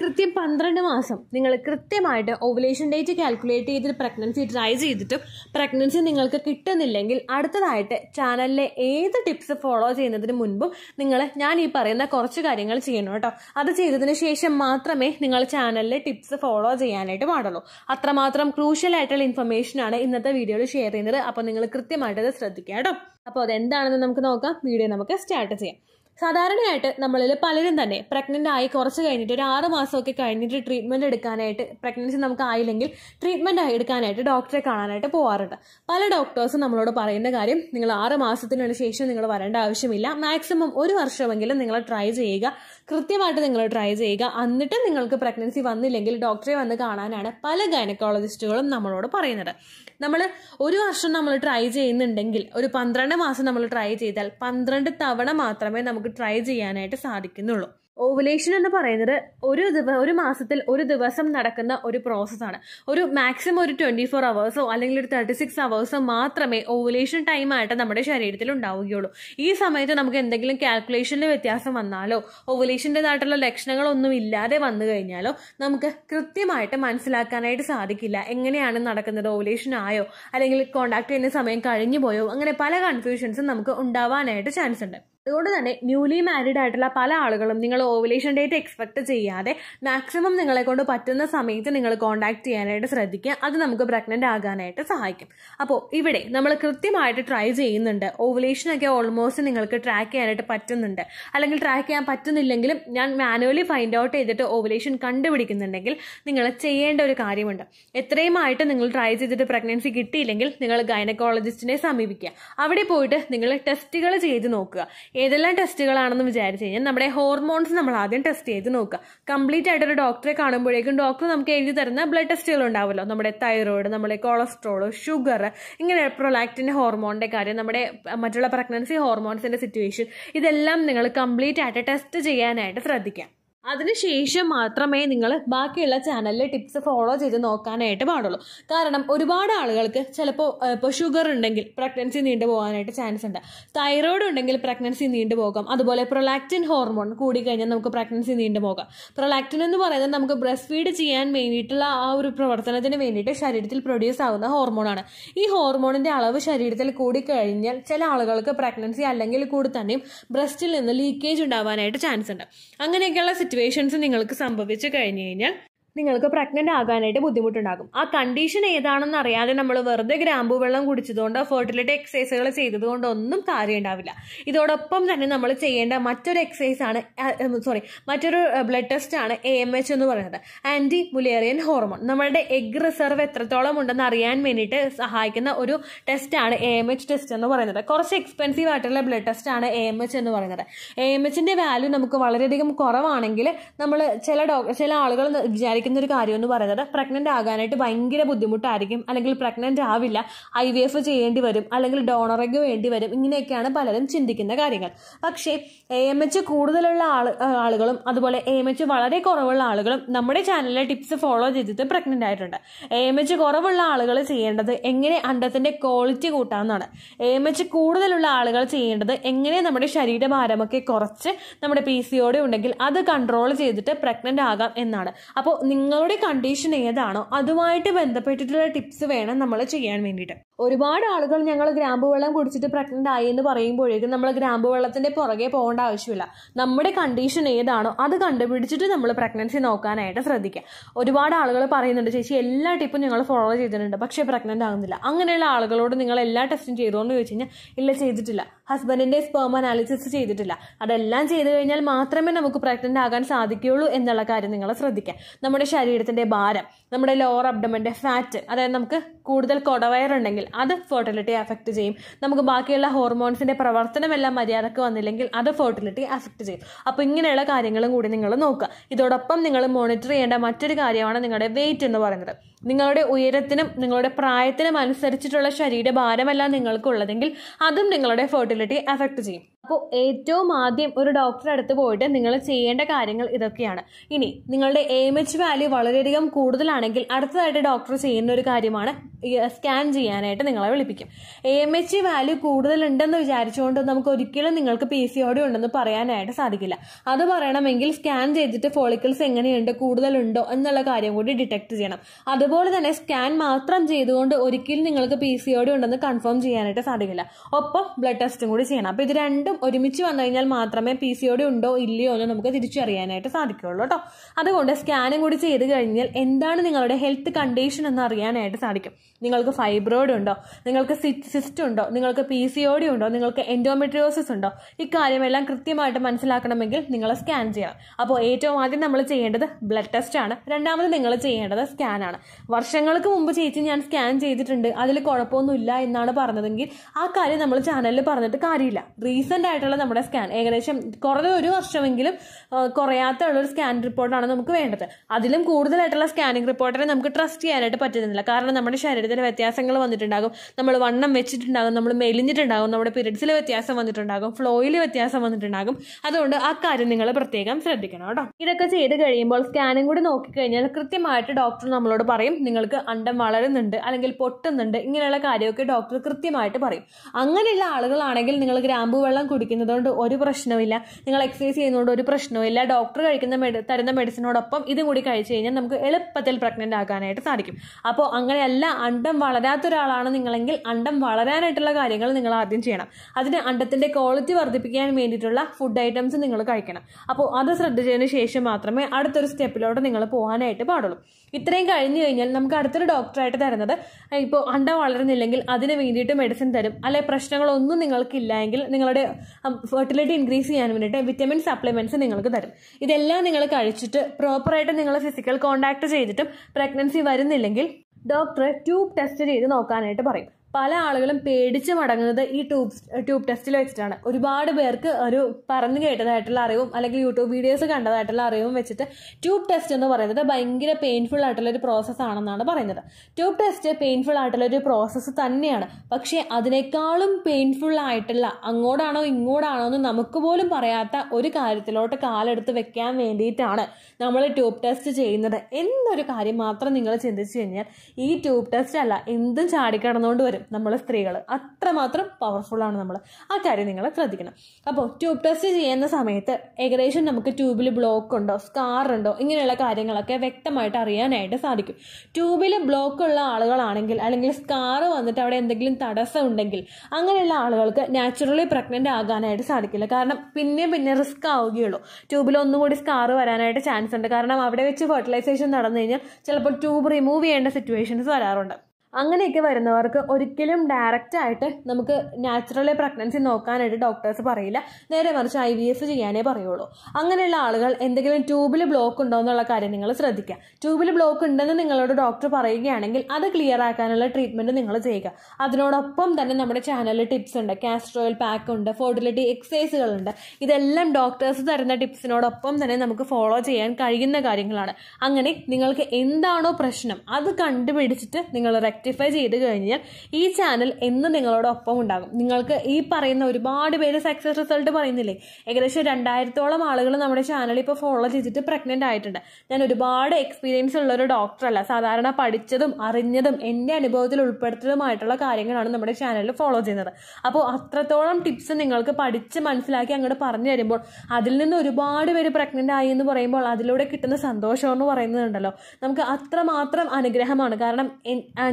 കൃത്യം പന്ത്രണ്ട് മാസം നിങ്ങൾ കൃത്യമായിട്ട് ഓവുലേഷൻ ഡേറ്റ് കാൽക്കുലേറ്റ് ചെയ്തിട്ട് പ്രഗ്നൻസി ട്രൈ ചെയ്തിട്ടും പ്രഗ്നൻസി നിങ്ങൾക്ക് കിട്ടുന്നില്ലെങ്കിൽ അടുത്തതായിട്ട് ചാനലിലെ ഏത് ടിപ്സ് ഫോളോ ചെയ്യുന്നതിന് മുൻപും നിങ്ങൾ ഞാൻ ഈ പറയുന്ന കുറച്ച് കാര്യങ്ങൾ ചെയ്യണം കേട്ടോ അത് ചെയ്തതിന് ശേഷം മാത്രമേ നിങ്ങൾ ചാനലിലെ ടിപ്സ് ഫോളോ ചെയ്യാനായിട്ട് പാടുള്ളൂ അത്രമാത്രം ക്രൂഷ്യൽ ആയിട്ടുള്ള ഇൻഫർമേഷൻ ആണ് ഇന്നത്തെ വീഡിയോയിൽ ഷെയർ ചെയ്യുന്നത് അപ്പോൾ നിങ്ങൾ കൃത്യമായിട്ട് അത് ശ്രദ്ധിക്കുക കേട്ടോ അപ്പോൾ അതെന്താണെന്ന് നമുക്ക് നോക്കാം വീഡിയോ നമുക്ക് സ്റ്റാർട്ട് ചെയ്യാം സാധാരണയായിട്ട് നമ്മളിൽ പലരും തന്നെ പ്രഗ്നൻ്റ് ആയി കുറച്ച് കഴിഞ്ഞിട്ട് ഒരു ആറ് മാസമൊക്കെ കഴിഞ്ഞിട്ട് ട്രീറ്റ്മെൻറ്റ് എടുക്കാനായിട്ട് പ്രഗ്നൻസി നമുക്ക് ആയില്ലെങ്കിൽ ട്രീറ്റ്മെൻറ്റ് എടുക്കാനായിട്ട് ഡോക്ടറെ കാണാനായിട്ട് പോകാറുണ്ട് പല ഡോക്ടേഴ്സും നമ്മളോട് പറയുന്ന കാര്യം നിങ്ങൾ ആറ് മാസത്തിനു ശേഷം നിങ്ങൾ വരേണ്ട ആവശ്യമില്ല മാക്സിമം ഒരു വർഷമെങ്കിലും നിങ്ങൾ ട്രൈ ചെയ്യുക കൃത്യമായിട്ട് നിങ്ങൾ ട്രൈ ചെയ്യുക എന്നിട്ട് നിങ്ങൾക്ക് പ്രഗ്നൻസി വന്നില്ലെങ്കിൽ ഡോക്ടറെ വന്ന് കാണാനാണ് പല ഗൈനക്കോളജിസ്റ്റുകളും നമ്മളോട് പറയുന്നത് നമ്മൾ ഒരു വർഷം നമ്മൾ ട്രൈ ചെയ്യുന്നുണ്ടെങ്കിൽ ഒരു പന്ത്രണ്ട് മാസം നമ്മൾ ട്രൈ ചെയ്താൽ പന്ത്രണ്ട് തവണ മാത്രമേ നമുക്ക് നമുക്ക് ട്രൈ ചെയ്യാനായിട്ട് സാധിക്കുന്നുള്ളൂ ഓവുലേഷൻ എന്ന് പറയുന്നത് ഒരു ദിവസം ഒരു മാസത്തിൽ ഒരു ദിവസം നടക്കുന്ന ഒരു പ്രോസസ്സാണ് ഒരു മാക്സിമം ഒരു ട്വൻറ്റി ഫോർ അവേഴ്സോ അല്ലെങ്കിൽ ഒരു തേർട്ടി സിക്സ് അവേഴ്സോ മാത്രമേ ഓവുലേഷൻ ടൈമായിട്ട് നമ്മുടെ ശരീരത്തിൽ ഉണ്ടാവുകയുള്ളൂ ഈ സമയത്ത് നമുക്ക് എന്തെങ്കിലും കാൽക്കുലേഷനിൽ വ്യത്യാസം വന്നാലോ ഓവുലേഷൻ്റെതായിട്ടുള്ള ലക്ഷണങ്ങളൊന്നും ഇല്ലാതെ വന്നു കഴിഞ്ഞാലോ നമുക്ക് കൃത്യമായിട്ട് മനസ്സിലാക്കാനായിട്ട് സാധിക്കില്ല എങ്ങനെയാണ് നടക്കുന്നത് ഓവുലേഷൻ ആയോ അല്ലെങ്കിൽ കോണ്ടാക്ട് ചെയ്യുന്ന സമയം കഴിഞ്ഞു പോയോ അങ്ങനെ പല കൺഫ്യൂഷൻസും നമുക്ക് ഉണ്ടാവാനായിട്ട് ചാൻസ് ഉണ്ട് അതുകൊണ്ട് തന്നെ ന്യൂലി മാരീഡ് ആയിട്ടുള്ള പല ആളുകളും നിങ്ങൾ ഓവുലേഷൻ ഡേറ്റ് എക്സ്പെക്ട് ചെയ്യാതെ മാക്സിമം നിങ്ങളെ കൊണ്ട് പറ്റുന്ന സമയത്ത് നിങ്ങൾ കോണ്ടാക്ട് ചെയ്യാനായിട്ട് ശ്രദ്ധിക്കുക അത് നമുക്ക് പ്രഗ്നൻ്റ് ആകാനായിട്ട് സഹായിക്കും അപ്പോൾ ഇവിടെ നമ്മൾ കൃത്യമായിട്ട് ട്രൈ ചെയ്യുന്നുണ്ട് ഓവുലേഷനൊക്കെ ഓൾമോസ്റ്റ് നിങ്ങൾക്ക് ട്രാക്ക് ചെയ്യാനായിട്ട് പറ്റുന്നുണ്ട് അല്ലെങ്കിൽ ട്രാക്ക് ചെയ്യാൻ പറ്റുന്നില്ലെങ്കിലും ഞാൻ മാനുവലി ഫൈൻഡ് ഔട്ട് ചെയ്തിട്ട് ഓവുലേഷൻ കണ്ടുപിടിക്കുന്നുണ്ടെങ്കിൽ നിങ്ങൾ ചെയ്യേണ്ട ഒരു കാര്യമുണ്ട് എത്രയുമായിട്ട് നിങ്ങൾ ട്രൈ ചെയ്തിട്ട് പ്രഗ്നൻസി കിട്ടിയില്ലെങ്കിൽ നിങ്ങൾ ഗൈനക്കോളജിസ്റ്റിനെ സമീപിക്കുക അവിടെ പോയിട്ട് നിങ്ങൾ ടെസ്റ്റുകൾ ചെയ്ത് നോക്കുക ഏതെല്ലാം ടെസ്റ്റുകളാണെന്ന് വിചാരിച്ചു കഴിഞ്ഞാൽ നമ്മുടെ ഹോർമോൺസ് നമ്മൾ ആദ്യം ടെസ്റ്റ് ചെയ്ത് നോക്കുക കംപ്ലീറ്റ് ആയിട്ട് ഒരു ഡോക്ടറെ കാണുമ്പോഴേക്കും ഡോക്ടർ നമുക്ക് എഴുതി തരുന്ന ബ്ലഡ് ടെസ്റ്റുകൾ ഉണ്ടാവുമല്ലോ നമ്മുടെ തൈറോയിഡ് നമ്മുടെ കൊളസ്ട്രോൾ ഷുഗർ ഇങ്ങനെ പ്രൊലാക്റ്റിൻ്റെ ഹോർമോണിൻ്റെ കാര്യം നമ്മുടെ മറ്റുള്ള പ്രഗ്നൻസി ഹോർമോൺസിൻ്റെ സിറ്റുവേഷൻ ഇതെല്ലാം നിങ്ങൾ കംപ്ലീറ്റ് ആയിട്ട് ടെസ്റ്റ് ചെയ്യാനായിട്ട് ശ്രദ്ധിക്കാം അതിനുശേഷം മാത്രമേ നിങ്ങൾ ബാക്കിയുള്ള ചാനലിലെ ടിപ്സ് ഫോളോ ചെയ്ത് നോക്കാനായിട്ട് പാടുള്ളൂ കാരണം ഒരുപാട് ആളുകൾക്ക് ചിലപ്പോൾ ഇപ്പോൾ ഷുഗർ ഉണ്ടെങ്കിൽ പ്രഗ്നൻസി നീണ്ടു പോകാനായിട്ട് ചാൻസ് ഉണ്ട് തൈറോയ്ഡ് ഉണ്ടെങ്കിൽ പ്രഗ്നൻസി നീണ്ടു പോകാം അതുപോലെ പ്രൊലാക്റ്റിൻ ഹോർമോൺ കൂടി കഴിഞ്ഞാൽ നമുക്ക് പ്രഗ്നൻസി നീണ്ടു പോകാം പ്രൊലാക്റ്റിൻ എന്ന് പറയുന്നത് നമുക്ക് ബ്രസ്റ്റ് ഫീഡ് ചെയ്യാൻ വേണ്ടിയിട്ടുള്ള ആ ഒരു പ്രവർത്തനത്തിന് വേണ്ടിയിട്ട് ശരീരത്തിൽ പ്രൊഡ്യൂസ് ആവുന്ന ഹോർമോണാണ് ഈ ഹോർമോണിൻ്റെ അളവ് ശരീരത്തിൽ കൂടി കഴിഞ്ഞാൽ ചില ആളുകൾക്ക് പ്രഗ്നൻസി അല്ലെങ്കിൽ കൂടി തന്നെയും ബ്രസ്റ്റിൽ നിന്ന് ലീക്കേജ് ഉണ്ടാവാനായിട്ട് ചാൻസ് ഉണ്ട് അങ്ങനെയൊക്കെയുള്ള സിറ്റുവേഷൻ സിറ്റുവേഷൻസ് നിങ്ങൾക്ക് സംഭവിച്ചു കഴിഞ്ഞു കഴിഞ്ഞാൽ നിങ്ങൾക്ക് പ്രഗ്നന്റ് ആകാനായിട്ട് ബുദ്ധിമുട്ടുണ്ടാകും ആ കണ്ടീഷൻ ഏതാണെന്ന് അറിയാതെ നമ്മൾ വെറുതെ ഗ്രാമ്പു വെള്ളം കുടിച്ചതുകൊണ്ടോ ഫെർട്ടിലിറ്റി എക്സസൈസുകൾ ചെയ്തതുകൊണ്ടോ ഒന്നും കാര്യം ഉണ്ടാവില്ല ഇതോടൊപ്പം തന്നെ നമ്മൾ ചെയ്യേണ്ട മറ്റൊരു എക്സസൈസ് ആണ് സോറി മറ്റൊരു ബ്ലഡ് ടെസ്റ്റ് ആണ് എ എം എച്ച് എന്ന് പറയുന്നത് ആൻറ്റി മുലേറിയൻ ഹോർമോൺ നമ്മളുടെ എഗ് റിസർവ് എത്രത്തോളം ഉണ്ടെന്ന് അറിയാൻ വേണ്ടിയിട്ട് സഹായിക്കുന്ന ഒരു ടെസ്റ്റാണ് എ എം എച്ച് ടെസ്റ്റ് എന്ന് പറയുന്നത് കുറച്ച് എക്സ്പെൻസീവ് ആയിട്ടുള്ള ബ്ലഡ് ആണ് എ എം എച്ച് എന്ന് പറയുന്നത് എ എം എച്ചിൻ്റെ വാല്യൂ നമുക്ക് വളരെയധികം കുറവാണെങ്കിൽ നമ്മൾ ചില ഡോക്ടർ ചില ആളുകൾ വിചാരിക്കും സഹായിക്കുന്ന ഒരു കാര്യം എന്ന് പറയുന്നത് പ്രഗ്നന്റ് ആകാനായിട്ട് ഭയങ്കര ബുദ്ധിമുട്ടായിരിക്കും അല്ലെങ്കിൽ പ്രഗ്നന്റ് ആവില്ല ഐ വി എഫ് ചെയ്യേണ്ടി വരും അല്ലെങ്കിൽ ഡോണറിങ് വേണ്ടി വരും ഇങ്ങനെയൊക്കെയാണ് പലരും ചിന്തിക്കുന്ന കാര്യങ്ങൾ പക്ഷേ എ എം എച്ച് കൂടുതലുള്ള ആള് ആളുകളും അതുപോലെ എ എം എച്ച് വളരെ കുറവുള്ള ആളുകളും നമ്മുടെ ചാനലിലെ ടിപ്സ് ഫോളോ ചെയ്തിട്ട് പ്രഗ്നന്റ് ആയിട്ടുണ്ട് എ എം എച്ച് കുറവുള്ള ആളുകൾ ചെയ്യേണ്ടത് എങ്ങനെ അണ്ടത്തിന്റെ ക്വാളിറ്റി കൂട്ടാമെന്നാണ് എ എം എച്ച് കൂടുതലുള്ള ആളുകൾ ചെയ്യേണ്ടത് എങ്ങനെ നമ്മുടെ ശരീരഭാരമൊക്കെ കുറച്ച് നമ്മുടെ പി സിയോടെ ഉണ്ടെങ്കിൽ അത് കൺട്രോൾ ചെയ്തിട്ട് പ്രഗ്നന്റ് ആകാം എന്നാണ് അപ്പോൾ നിങ്ങളുടെ കണ്ടീഷൻ ഏതാണോ അതുമായിട്ട് ബന്ധപ്പെട്ടിട്ടുള്ള ടിപ്സ് വേണം നമ്മൾ ചെയ്യാൻ വേണ്ടിയിട്ട് ഒരുപാട് ആളുകൾ ഞങ്ങൾ ഗ്രാമ്പു വെള്ളം കുടിച്ചിട്ട് പ്രഗ്നന്റ് ആയി എന്ന് പറയുമ്പോഴേക്കും നമ്മൾ ഗ്രാമ്പു വെള്ളത്തിൻ്റെ പുറകെ പോകേണ്ട ആവശ്യമില്ല നമ്മുടെ കണ്ടീഷൻ ഏതാണോ അത് കണ്ടുപിടിച്ചിട്ട് നമ്മൾ പ്രഗ്നൻസി നോക്കാനായിട്ട് ശ്രദ്ധിക്കുക ഒരുപാട് ആളുകൾ പറയുന്നുണ്ട് ചേച്ചി എല്ലാ ടിപ്പും ഞങ്ങൾ ഫോളോ ചെയ്തിട്ടുണ്ട് പക്ഷേ പ്രഗ്നൻ്റ് ആകുന്നില്ല അങ്ങനെയുള്ള ആളുകളോട് നിങ്ങൾ എല്ലാ ടെസ്റ്റും ചെയ്തു എന്ന് ചോദിച്ചു കഴിഞ്ഞാൽ ഇല്ല ചെയ്തിട്ടില്ല ഹസ്ബൻഡിൻ്റെ സ്പേം അനാലിസിസ് ചെയ്തിട്ടില്ല അതെല്ലാം ചെയ്തു കഴിഞ്ഞാൽ മാത്രമേ നമുക്ക് പ്രഗ്നൻ്റ് ആകാൻ സാധിക്കുകയുള്ളൂ എന്നുള്ള കാര്യം നിങ്ങൾ ശ്രദ്ധിക്കുക നമ്മുടെ ശരീരത്തിൻ്റെ ഭാരം നമ്മുടെ ലോവർ അബ്ഡമൻ്റെ ഫാറ്റ് അതായത് നമുക്ക് കൂടുതൽ കൊടവയറുണ്ടെങ്കിൽ അത് ഫെർട്ടിലിറ്റി അഫക്റ്റ് ചെയ്യും നമുക്ക് ബാക്കിയുള്ള ഹോർമോൺസിൻ്റെ പ്രവർത്തനമെല്ലാം മര്യാദക്ക് വന്നില്ലെങ്കിൽ അത് ഫെർട്ടിലിറ്റി അഫക്റ്റ് ചെയ്യും അപ്പോൾ ഇങ്ങനെയുള്ള കാര്യങ്ങളും കൂടി നിങ്ങൾ നോക്കുക ഇതോടൊപ്പം നിങ്ങൾ മോണിറ്റർ ചെയ്യേണ്ട മറ്റൊരു കാര്യമാണ് നിങ്ങളുടെ വെയിറ്റ് എന്ന് പറയുന്നത് നിങ്ങളുടെ ഉയരത്തിനും നിങ്ങളുടെ പ്രായത്തിനും അനുസരിച്ചിട്ടുള്ള ശരീരഭാരമല്ല നിങ്ങൾക്കുള്ളതെങ്കിൽ അതും നിങ്ങളുടെ ഫെർട്ടിലിറ്റി എഫക്ട് ചെയ്യും അപ്പോൾ ഏറ്റവും ആദ്യം ഒരു ഡോക്ടറെ അടുത്ത് പോയിട്ട് നിങ്ങൾ ചെയ്യേണ്ട കാര്യങ്ങൾ ഇതൊക്കെയാണ് ഇനി നിങ്ങളുടെ എം എച്ച് വാല്യൂ വളരെയധികം കൂടുതലാണെങ്കിൽ അടുത്തതായിട്ട് ഡോക്ടർ ചെയ്യുന്ന ഒരു കാര്യമാണ് സ്കാൻ ചെയ്യാനായിട്ട് നിങ്ങളെ വിളിപ്പിക്കും എം എച്ച് വാല്യൂ കൂടുതലുണ്ടെന്ന് വിചാരിച്ചുകൊണ്ട് നമുക്ക് ഒരിക്കലും നിങ്ങൾക്ക് പി സി ഓടി ഉണ്ടെന്ന് പറയാനായിട്ട് സാധിക്കില്ല അത് പറയണമെങ്കിൽ സ്കാൻ ചെയ്തിട്ട് ഫോളിക്കിൾസ് എങ്ങനെയുണ്ട് കൂടുതലുണ്ടോ എന്നുള്ള കാര്യം കൂടി ഡിറ്റക്ട് ചെയ്യണം അതുപോലെ അതുപോലെ തന്നെ സ്കാൻ മാത്രം ചെയ്തുകൊണ്ട് ഒരിക്കലും നിങ്ങൾക്ക് പി സി ഒ ഉണ്ടെന്ന് കൺഫേം ചെയ്യാനായിട്ട് സാധിക്കില്ല ഒപ്പം ബ്ലഡ് ടെസ്റ്റും കൂടി ചെയ്യണം അപ്പോൾ ഇത് രണ്ടും ഒരുമിച്ച് വന്നു കഴിഞ്ഞാൽ മാത്രമേ പി സി ഒ ഉണ്ടോ ഇല്ലയോ എന്ന് നമുക്ക് തിരിച്ചറിയാനായിട്ട് സാധിക്കുകയുള്ളൂ കേട്ടോ അതുകൊണ്ട് സ്കാനും കൂടി ചെയ്ത് കഴിഞ്ഞാൽ എന്താണ് നിങ്ങളുടെ ഹെൽത്ത് കണ്ടീഷൻ എന്ന് അറിയാനായിട്ട് സാധിക്കും നിങ്ങൾക്ക് ഫൈബ്രോയിഡ് ഉണ്ടോ നിങ്ങൾക്ക് സിസ്റ്റ് ഉണ്ടോ നിങ്ങൾക്ക് പി സി ഒ ഉണ്ടോ നിങ്ങൾക്ക് എൻഡോമെട്രിയോസിസ് ഉണ്ടോ ഇക്കാര്യമെല്ലാം കൃത്യമായിട്ട് മനസ്സിലാക്കണമെങ്കിൽ നിങ്ങൾ സ്കാൻ ചെയ്യണം അപ്പോൾ ഏറ്റവും ആദ്യം നമ്മൾ ചെയ്യേണ്ടത് ബ്ലഡ് ടെസ്റ്റ് ആണ് രണ്ടാമത് നിങ്ങൾ ചെയ്യേണ്ടത് സ്കാൻ ആണ് വർഷങ്ങൾക്ക് മുമ്പ് ചേച്ചി ഞാൻ സ്കാൻ ചെയ്തിട്ടുണ്ട് അതിൽ കുഴപ്പമൊന്നുമില്ല എന്നാണ് പറഞ്ഞതെങ്കിൽ ആ കാര്യം നമ്മൾ ചാനലിൽ പറഞ്ഞിട്ട് കാര്യമില്ല റീസെൻ്റ് ആയിട്ടുള്ള നമ്മുടെ സ്കാൻ ഏകദേശം കുറഞ്ഞ ഒരു വർഷമെങ്കിലും കുറയാത്ത ഒരു സ്കാൻ റിപ്പോർട്ടാണ് നമുക്ക് വേണ്ടത് അതിലും കൂടുതലായിട്ടുള്ള സ്കാനിങ് റിപ്പോർട്ടിനെ നമുക്ക് ട്രസ്റ്റ് ചെയ്യാനായിട്ട് പറ്റുന്നില്ല കാരണം നമ്മുടെ ശരീരത്തിന് വ്യത്യാസങ്ങൾ വന്നിട്ടുണ്ടാകും നമ്മൾ വണ്ണം വെച്ചിട്ടുണ്ടാകും നമ്മൾ മെലിഞ്ഞിട്ടുണ്ടാകും നമ്മുടെ പീരീഡ്സിൽ വ്യത്യാസം വന്നിട്ടുണ്ടാകും ഫ്ലോയിൽ വ്യത്യാസം വന്നിട്ടുണ്ടാകും അതുകൊണ്ട് ആ കാര്യം നിങ്ങൾ പ്രത്യേകം ശ്രദ്ധിക്കണം കേട്ടോ ഇതൊക്കെ ചെയ്ത് കഴിയുമ്പോൾ സ്കാനും കൂടി നോക്കിക്കഴിഞ്ഞാൽ കൃത്യമായിട്ട് ഡോക്ടർ നമ്മളോട് പറയും നിങ്ങൾക്ക് അണ്ടം വളരുന്നുണ്ട് അല്ലെങ്കിൽ പൊട്ടുന്നുണ്ട് ഇങ്ങനെയുള്ള കാര്യമൊക്കെ ഡോക്ടർ കൃത്യമായിട്ട് പറയും അങ്ങനെയുള്ള ആളുകളാണെങ്കിൽ നിങ്ങൾ ഗ്രാമ്പു വെള്ളം കുടിക്കുന്നതുകൊണ്ട് ഒരു പ്രശ്നമില്ല നിങ്ങൾ എക്സസൈസ് ചെയ്യുന്നതുകൊണ്ട് ഒരു പ്രശ്നമില്ല ഡോക്ടർ കഴിക്കുന്ന തരുന്ന മെഡിസിനോടൊപ്പം ഇതും കൂടി കഴിച്ചു കഴിഞ്ഞാൽ നമുക്ക് എളുപ്പത്തിൽ പ്രഗ്നന്റ് ആകാനായിട്ട് സാധിക്കും അപ്പോൾ അങ്ങനെയല്ല അണ്ടം വളരാത്ത ഒരാളാണ് നിങ്ങളെങ്കിൽ അണ്ടം വളരാനായിട്ടുള്ള കാര്യങ്ങൾ നിങ്ങൾ ആദ്യം ചെയ്യണം അതിന് അണ്ടത്തിന്റെ ക്വാളിറ്റി വർദ്ധിപ്പിക്കാൻ വേണ്ടിയിട്ടുള്ള ഫുഡ് ഐറ്റംസ് നിങ്ങൾ കഴിക്കണം അപ്പോൾ അത് ശ്രദ്ധിച്ചതിന് ശേഷം മാത്രമേ അടുത്തൊരു സ്റ്റെപ്പിലോട്ട് നിങ്ങൾ പോകാനായിട്ട് പാടുള്ളൂ ഇത്രയും കഴിഞ്ഞു കഴിഞ്ഞാൽ കഴിഞ്ഞാൽ നമുക്ക് അടുത്തൊരു ഡോക്ടറായിട്ട് തരുന്നത് ഇപ്പോൾ അണ്ട വളരുന്നില്ലെങ്കിൽ അതിന് വേണ്ടിയിട്ട് മെഡിസിൻ തരും അല്ലെ പ്രശ്നങ്ങളൊന്നും നിങ്ങൾക്കില്ല എങ്കിൽ നിങ്ങളുടെ ഫെർട്ടിലിറ്റി ഇൻക്രീസ് ചെയ്യാൻ വേണ്ടിയിട്ട് വിറ്റമിൻ സപ്ലിമെൻറ്റ്സ് നിങ്ങൾക്ക് തരും ഇതെല്ലാം നിങ്ങൾ കഴിച്ചിട്ട് പ്രോപ്പറായിട്ട് നിങ്ങൾ ഫിസിക്കൽ കോണ്ടാക്ട് ചെയ്തിട്ടും പ്രഗ്നൻസി വരുന്നില്ലെങ്കിൽ ഡോക്ടറെ ട്യൂബ് ടെസ്റ്റ് ചെയ്ത് നോക്കാനായിട്ട് പറയും പല ആളുകളും പേടിച്ച് മടങ്ങുന്നത് ഈ ട്യൂബ് ട്യൂബ് ടെസ്റ്റിൽ വെച്ചിട്ടാണ് ഒരുപാട് പേർക്ക് ഒരു പറഞ്ഞു കേട്ടതായിട്ടുള്ള അറിവും അല്ലെങ്കിൽ യൂട്യൂബ് വീഡിയോസ് കണ്ടതായിട്ടുള്ള അറിവും വെച്ചിട്ട് ട്യൂബ് ടെസ്റ്റ് എന്ന് പറയുന്നത് ഭയങ്കര പെയിൻഫുൾ ആയിട്ടുള്ള ഒരു പ്രോസസ്സ് ആണെന്നാണ് പറയുന്നത് ട്യൂബ് ടെസ്റ്റ് പെയിൻഫുൾ ആയിട്ടുള്ള ഒരു പ്രോസസ്സ് തന്നെയാണ് പക്ഷേ അതിനേക്കാളും പെയിൻഫുൾ ആയിട്ടുള്ള അങ്ങോട്ടാണോ ഇങ്ങോട്ടാണോ എന്ന് നമുക്ക് പോലും പറയാത്ത ഒരു കാര്യത്തിലോട്ട് കാലെടുത്ത് വെക്കാൻ വേണ്ടിയിട്ടാണ് നമ്മൾ ട്യൂബ് ടെസ്റ്റ് ചെയ്യുന്നത് എന്നൊരു കാര്യം മാത്രം നിങ്ങൾ ചിന്തിച്ചു കഴിഞ്ഞാൽ ഈ ട്യൂബ് ടെസ്റ്റ് അല്ല എന്തും ചാടിക്കടന്നുകൊണ്ട് വരും വരും നമ്മൾ സ്ത്രീകൾ അത്രമാത്രം പവർഫുള്ളാണ് നമ്മൾ ആ കാര്യം നിങ്ങൾ ശ്രദ്ധിക്കണം അപ്പോൾ ട്യൂബ് ടെസ്റ്റ് ചെയ്യുന്ന സമയത്ത് ഏകദേശം നമുക്ക് ട്യൂബിൽ ബ്ലോക്ക് ഉണ്ടോ സ്കാർ ഉണ്ടോ ഇങ്ങനെയുള്ള കാര്യങ്ങളൊക്കെ വ്യക്തമായിട്ട് അറിയാനായിട്ട് സാധിക്കും ട്യൂബിൽ ബ്ലോക്ക് ഉള്ള ആളുകളാണെങ്കിൽ അല്ലെങ്കിൽ സ്കാർ വന്നിട്ട് അവിടെ എന്തെങ്കിലും തടസ്സം ഉണ്ടെങ്കിൽ അങ്ങനെയുള്ള ആളുകൾക്ക് നാച്ചുറലി പ്രഗ്നൻ്റ് ആകാനായിട്ട് സാധിക്കില്ല കാരണം പിന്നെ പിന്നെ റിസ്ക് ആവുകയുള്ളൂ ട്യൂബിൽ ഒന്നും കൂടി സ്കാർ വരാനായിട്ട് ചാൻസ് ഉണ്ട് കാരണം അവിടെ വെച്ച് ഫെർട്ടിലൈസേഷൻ നടന്നു കഴിഞ്ഞാൽ ചിലപ്പോൾ ട്യൂബ് റിമൂവ് ചെയ്യേണ്ട സിറ്റുവേഷൻസ് വരാറുണ്ട് അങ്ങനെയൊക്കെ വരുന്നവർക്ക് ഒരിക്കലും ഡയറക്റ്റ് ആയിട്ട് നമുക്ക് നാച്ചുറലി പ്രഗ്നൻസി നോക്കാനായിട്ട് ഡോക്ടേഴ്സ് പറയില്ല നേരെ മറിച്ച് ഐ വി എഫ് ചെയ്യാനേ പറയുള്ളൂ അങ്ങനെയുള്ള ആളുകൾ എന്തെങ്കിലും ട്യൂബിൽ ബ്ലോക്ക് ഉണ്ടോ എന്നുള്ള കാര്യം നിങ്ങൾ ശ്രദ്ധിക്കുക ട്യൂബിൽ ബ്ലോക്ക് ഉണ്ടെന്ന് നിങ്ങളോട് ഡോക്ടർ പറയുകയാണെങ്കിൽ അത് ക്ലിയർ ആക്കാനുള്ള ട്രീറ്റ്മെൻറ്റ് നിങ്ങൾ ചെയ്യുക അതിനോടൊപ്പം തന്നെ നമ്മുടെ ചാനലിൽ ടിപ്സ് ഉണ്ട് കാസ്ട്രോയിൽ പാക്ക് ഉണ്ട് ഫോർട്ടിലിറ്റി എക്സസൈസുകളുണ്ട് ഇതെല്ലാം ഡോക്ടേഴ്സ് തരുന്ന ടിപ്സിനോടൊപ്പം തന്നെ നമുക്ക് ഫോളോ ചെയ്യാൻ കഴിയുന്ന കാര്യങ്ങളാണ് അങ്ങനെ നിങ്ങൾക്ക് എന്താണോ പ്രശ്നം അത് കണ്ടുപിടിച്ചിട്ട് നിങ്ങൾ റെക്ടിഫൈ ചെയ്ത് കഴിഞ്ഞാൽ ഈ ചാനൽ എന്നും നിങ്ങളോടൊപ്പം ഉണ്ടാകും നിങ്ങൾക്ക് ഈ പറയുന്ന ഒരുപാട് പേര് സക്സസ് റിസൾട്ട് പറയുന്നില്ലേ ഏകദേശം രണ്ടായിരത്തോളം ആളുകൾ നമ്മുടെ ചാനൽ ഇപ്പോൾ ഫോളോ ചെയ്തിട്ട് പ്രഗ്നൻ്റ് ആയിട്ടുണ്ട് ഞാൻ ഒരുപാട് എക്സ്പീരിയൻസ് ഉള്ള ഒരു ഡോക്ടറല്ല സാധാരണ പഠിച്ചതും അറിഞ്ഞതും എൻ്റെ അനുഭവത്തിൽ ഉൾപ്പെടുത്തതുമായിട്ടുള്ള കാര്യങ്ങളാണ് നമ്മുടെ ചാനലിൽ ഫോളോ ചെയ്യുന്നത് അപ്പോൾ അത്രത്തോളം ടിപ്സ് നിങ്ങൾക്ക് പഠിച്ച് മനസ്സിലാക്കി അങ്ങോട്ട് പറഞ്ഞു തരുമ്പോൾ അതിൽ നിന്ന് ഒരുപാട് പേര് പ്രഗ്നൻ്റ് ആയി എന്ന് പറയുമ്പോൾ അതിലൂടെ കിട്ടുന്ന സന്തോഷം എന്ന് പറയുന്നുണ്ടല്ലോ നമുക്ക് അത്രമാത്രം അനുഗ്രഹമാണ് കാരണം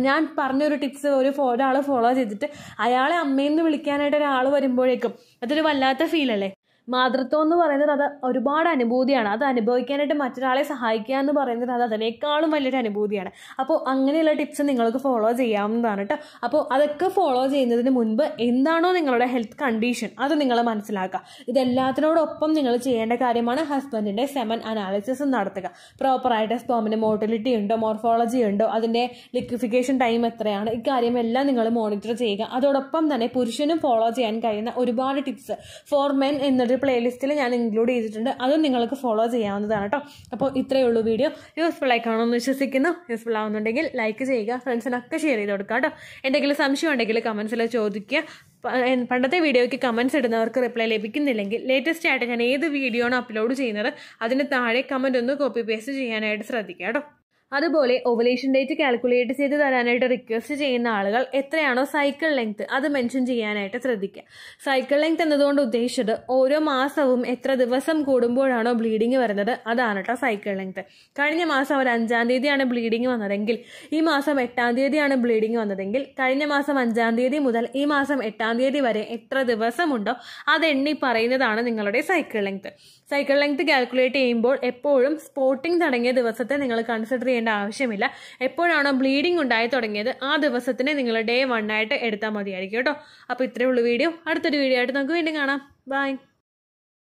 ഞാൻ ഞാൻ പറഞ്ഞൊരു ടിപ്സ് ഒരു ഒരാളെ ഫോളോ ചെയ്തിട്ട് അയാളെ അമ്മയെന്ന് വിളിക്കാനായിട്ട് ഒരാൾ വരുമ്പോഴേക്കും അതൊരു വല്ലാത്ത ഫീലല്ലേ മാതൃത്വം എന്ന് പറയുന്നത് അത് ഒരുപാട് അനുഭൂതിയാണ് അത് അനുഭവിക്കാനായിട്ട് മറ്റൊരാളെ സഹായിക്കുക എന്ന് പറയുന്നത് അത് അതിനേക്കാളും വലിയൊരു അനുഭൂതിയാണ് അപ്പോൾ അങ്ങനെയുള്ള ടിപ്സ് നിങ്ങൾക്ക് ഫോളോ ചെയ്യാവുന്നതാണ് കേട്ടോ അപ്പോൾ അതൊക്കെ ഫോളോ ചെയ്യുന്നതിന് മുൻപ് എന്താണോ നിങ്ങളുടെ ഹെൽത്ത് കണ്ടീഷൻ അത് നിങ്ങൾ മനസ്സിലാക്കുക ഇതെല്ലാത്തിനോടൊപ്പം നിങ്ങൾ ചെയ്യേണ്ട കാര്യമാണ് ഹസ്ബൻഡിൻ്റെ സെമൻ അനാലിസിസ് നടത്തുക പ്രോപ്പറായിട്ട് സ്പോമിൻ്റെ മോട്ടിലിറ്റി ഉണ്ടോ മോർഫോളജി ഉണ്ടോ അതിൻ്റെ ലിക്വിഫിക്കേഷൻ ടൈം എത്രയാണ് ഇക്കാര്യം എല്ലാം നിങ്ങൾ മോണിറ്റർ ചെയ്യുക അതോടൊപ്പം തന്നെ പുരുഷനും ഫോളോ ചെയ്യാൻ കഴിയുന്ന ഒരുപാട് ടിപ്സ് ഫോർ മെൻ എന്നൊരു ഒരു പ്ലേലിസ്റ്റിൽ ഞാൻ ഇൻക്ലൂഡ് ചെയ്തിട്ടുണ്ട് അതും നിങ്ങൾക്ക് ഫോളോ ചെയ്യാവുന്നതാണ് കേട്ടോ അപ്പോൾ ഇത്രയേ ഉള്ളൂ വീഡിയോ യൂസ്ഫുൾ ആയി കാണുമെന്ന് വിശ്വസിക്കുന്നു യൂസ്ഫുൾ ആവുന്നുണ്ടെങ്കിൽ ലൈക്ക് ചെയ്യുക ഫ്രണ്ട്സിനൊക്കെ ഷെയർ ചെയ്ത് കൊടുക്കുക കേട്ടോ എന്തെങ്കിലും സംശയം ഉണ്ടെങ്കിൽ കമൻസിൽ ചോദിക്കുക പണ്ടത്തെ വീഡിയോയ്ക്ക് കമൻസ് ഇടുന്നവർക്ക് റിപ്ലൈ ലഭിക്കുന്നില്ലെങ്കിൽ ലേറ്റസ്റ്റ് ആയിട്ട് ഞാൻ ഏത് വീഡിയോ ആണ് അപ്ലോഡ് ചെയ്യുന്നത് അതിന് താഴെ കമൻ്റ് ഒന്ന് കോപ്പി പേസ്റ്റ് ചെയ്യാനായിട്ട് ശ്രദ്ധിക്കുക കേട്ടോ അതുപോലെ ഓവലേഷൻ ഡേറ്റ് കാൽക്കുലേറ്റ് ചെയ്ത് തരാനായിട്ട് റിക്വസ്റ്റ് ചെയ്യുന്ന ആളുകൾ എത്രയാണോ സൈക്കിൾ ലെങ്ത് അത് മെൻഷൻ ചെയ്യാനായിട്ട് ശ്രദ്ധിക്കുക സൈക്കിൾ ലെങ്ത് എന്നതുകൊണ്ട് ഉദ്ദേശിച്ചത് ഓരോ മാസവും എത്ര ദിവസം കൂടുമ്പോഴാണോ ബ്ലീഡിങ് വരുന്നത് അതാണ് കേട്ടോ സൈക്കിൾ ലെങ്ത് കഴിഞ്ഞ മാസം ഒരു അഞ്ചാം തീയതിയാണ് ബ്ലീഡിങ് വന്നതെങ്കിൽ ഈ മാസം എട്ടാം തീയതിയാണ് ബ്ലീഡിങ് വന്നതെങ്കിൽ കഴിഞ്ഞ മാസം അഞ്ചാം തീയതി മുതൽ ഈ മാസം എട്ടാം തീയതി വരെ എത്ര ദിവസമുണ്ടോ അത് എണ്ണി പറയുന്നതാണ് നിങ്ങളുടെ cycle length cycle length calculate ചെയ്യുമ്പോൾ എപ്പോഴും സ്പോട്ടിംഗ് തുടങ്ങിയ ദിവസത്തെ നിങ്ങൾ കൺസിഡർ ചെയ്യേണ്ട ആവശ്യമില്ല എപ്പോഴാണോ ബ്ലീഡിംഗ് ഉണ്ടായി തുടങ്ങിയത് ആ ദിവസത്തിനെ നിങ്ങൾ ഡേ വൺ ആയിട്ട് എടുത്താൽ മതിയായിരിക്കും കേട്ടോ അപ്പോൾ ഇത്രയേ ഉള്ളൂ വീഡിയോ അടുത്തൊരു വീഡിയോ ആയിട്ട് നമുക്ക് വീണ്ടും കാണാം ബൈ